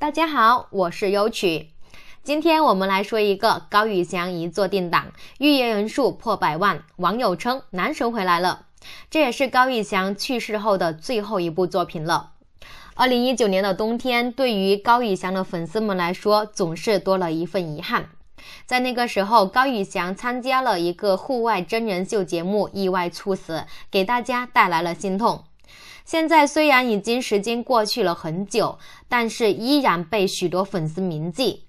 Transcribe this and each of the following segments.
大家好，我是优曲。今天我们来说一个高宇翔一坐定档，预约人数破百万，网友称男神回来了。这也是高宇翔去世后的最后一部作品了。二零一九年的冬天，对于高宇翔的粉丝们来说，总是多了一份遗憾。在那个时候，高宇翔参加了一个户外真人秀节目，意外猝死，给大家带来了心痛。现在虽然已经时间过去了很久，但是依然被许多粉丝铭记。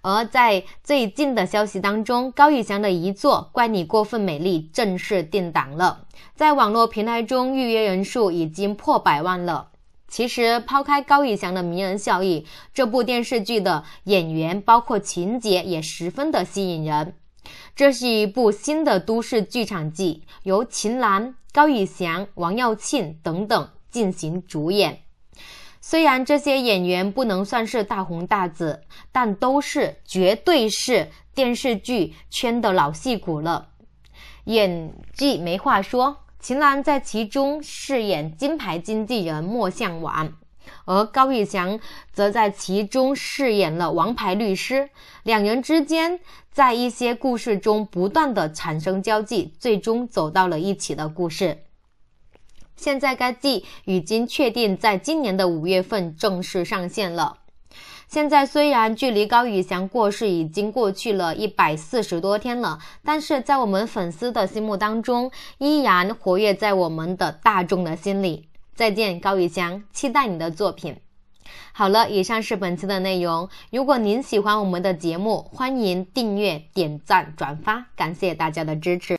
而在最近的消息当中，高以翔的遗作《怪你过分美丽》正式定档了，在网络平台中预约人数已经破百万了。其实抛开高以翔的名人效应，这部电视剧的演员包括情节也十分的吸引人。这是一部新的都市剧场剧，由秦岚、高以翔、王耀庆等等进行主演。虽然这些演员不能算是大红大紫，但都是绝对是电视剧圈的老戏骨了，演技没话说。秦岚在其中饰演金牌经纪人莫向晚。而高以翔则在其中饰演了王牌律师，两人之间在一些故事中不断的产生交际，最终走到了一起的故事。现在该剧已经确定在今年的五月份正式上线了。现在虽然距离高以翔过世已经过去了一百四十多天了，但是在我们粉丝的心目当中，依然活跃在我们的大众的心里。再见，高宇翔，期待你的作品。好了，以上是本期的内容。如果您喜欢我们的节目，欢迎订阅、点赞、转发，感谢大家的支持。